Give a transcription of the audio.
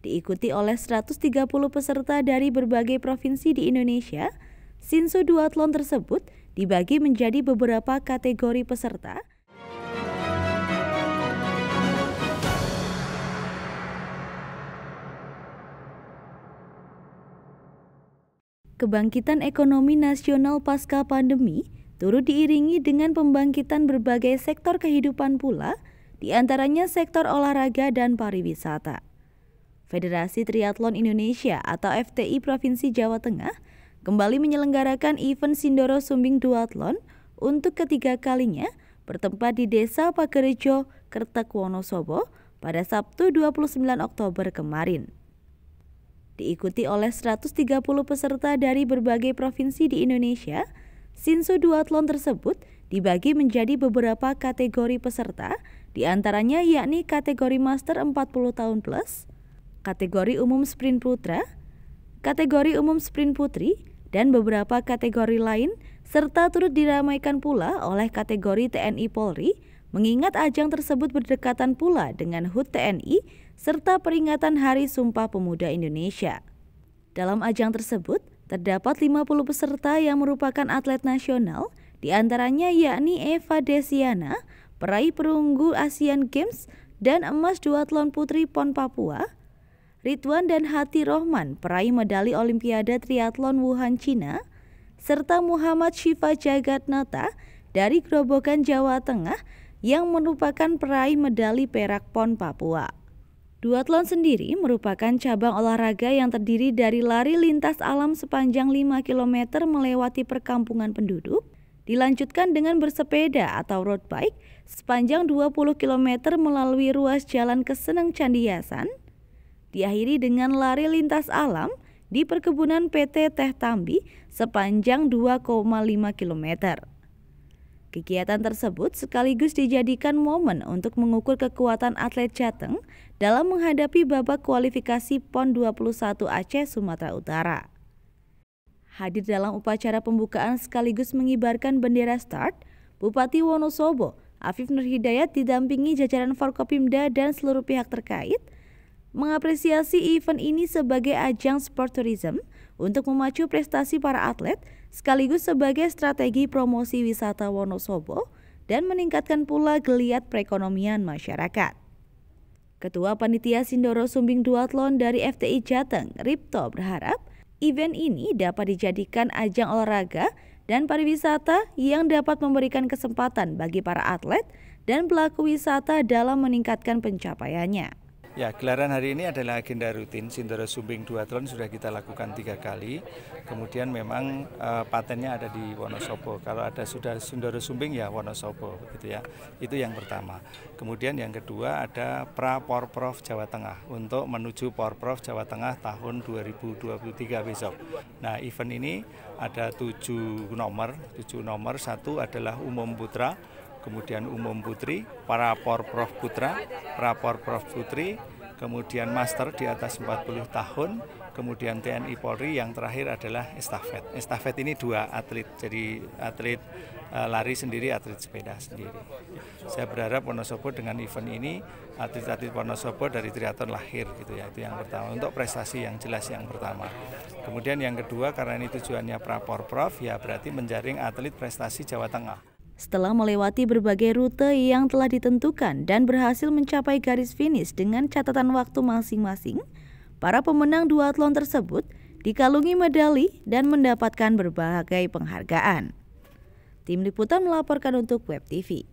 diikuti oleh 130 peserta dari berbagai provinsi di Indonesia. Sinsu Duathlon tersebut dibagi menjadi beberapa kategori peserta. Kebangkitan ekonomi nasional pasca pandemi turut diiringi dengan pembangkitan berbagai sektor kehidupan pula, diantaranya sektor olahraga dan pariwisata. Federasi Triathlon Indonesia atau FTI Provinsi Jawa Tengah kembali menyelenggarakan event Sindoro Sumbing Duathlon untuk ketiga kalinya bertempat di Desa Pagerejo, Kertek Wonosobo pada Sabtu 29 Oktober kemarin. Diikuti oleh 130 peserta dari berbagai provinsi di Indonesia, Sinsu Duathlon tersebut dibagi menjadi beberapa kategori peserta, diantaranya yakni kategori Master 40 tahun plus, kategori umum sprint putra, kategori umum sprint putri, dan beberapa kategori lain serta turut diramaikan pula oleh kategori TNI Polri mengingat ajang tersebut berdekatan pula dengan HUT TNI serta peringatan Hari Sumpah Pemuda Indonesia. Dalam ajang tersebut, terdapat 50 peserta yang merupakan atlet nasional, diantaranya yakni Eva Desiana, peraih perunggu Asian Games dan emas duatlon putri PON Papua, Ridwan dan Hati Rohman peraih medali Olimpiade Triathlon Wuhan, Cina, serta Muhammad Syifa Jagatnata dari Grobogan, Jawa Tengah yang merupakan peraih medali perak PON Papua. Duatlon sendiri merupakan cabang olahraga yang terdiri dari lari lintas alam sepanjang 5 km melewati perkampungan penduduk, dilanjutkan dengan bersepeda atau road bike sepanjang 20 km melalui ruas jalan Keseneng Candiasan, diakhiri dengan lari lintas alam di perkebunan PT Teh Tambi sepanjang 2,5 km. Kegiatan tersebut sekaligus dijadikan momen untuk mengukur kekuatan atlet Jateng dalam menghadapi babak kualifikasi PON 21 Aceh Sumatera Utara. Hadir dalam upacara pembukaan sekaligus mengibarkan bendera START, Bupati Wonosobo, Afif Nurhidayat didampingi jajaran Forkopimda dan seluruh pihak terkait – mengapresiasi event ini sebagai ajang sport tourism untuk memacu prestasi para atlet sekaligus sebagai strategi promosi wisata Wonosobo dan meningkatkan pula geliat perekonomian masyarakat. Ketua Panitia Sindoro Sumbing Duatlon dari FTI Jateng, Ripto, berharap event ini dapat dijadikan ajang olahraga dan pariwisata yang dapat memberikan kesempatan bagi para atlet dan pelaku wisata dalam meningkatkan pencapaiannya. Ya, gelaran hari ini adalah agenda rutin. Sindoro Sumbing ton sudah kita lakukan tiga kali. Kemudian memang e, patennya ada di Wonosobo. Kalau ada sudah Sindoro Sumbing ya Wonosobo, gitu ya. Itu yang pertama. Kemudian yang kedua ada Pra Porprov Jawa Tengah untuk menuju Porprov Jawa Tengah tahun 2023 besok. Nah, event ini ada tujuh nomor. Tujuh nomor. Satu adalah umum putra kemudian umum putri, para prof putra, para prof putri, kemudian master di atas 40 tahun, kemudian TNI Polri yang terakhir adalah estafet. Estafet ini dua atlet, jadi atlet eh, lari sendiri, atlet sepeda sendiri. Saya berharap Wonosobo dengan event ini atlet-atlet Wonosobo dari triathlon lahir gitu ya. Itu yang pertama untuk prestasi yang jelas yang pertama. Kemudian yang kedua karena ini tujuannya Prapor Prof ya berarti menjaring atlet prestasi Jawa Tengah setelah melewati berbagai rute yang telah ditentukan dan berhasil mencapai garis finish dengan catatan waktu masing-masing, para pemenang dua duatlon tersebut dikalungi medali dan mendapatkan berbagai penghargaan. Tim liputan melaporkan untuk Web TV.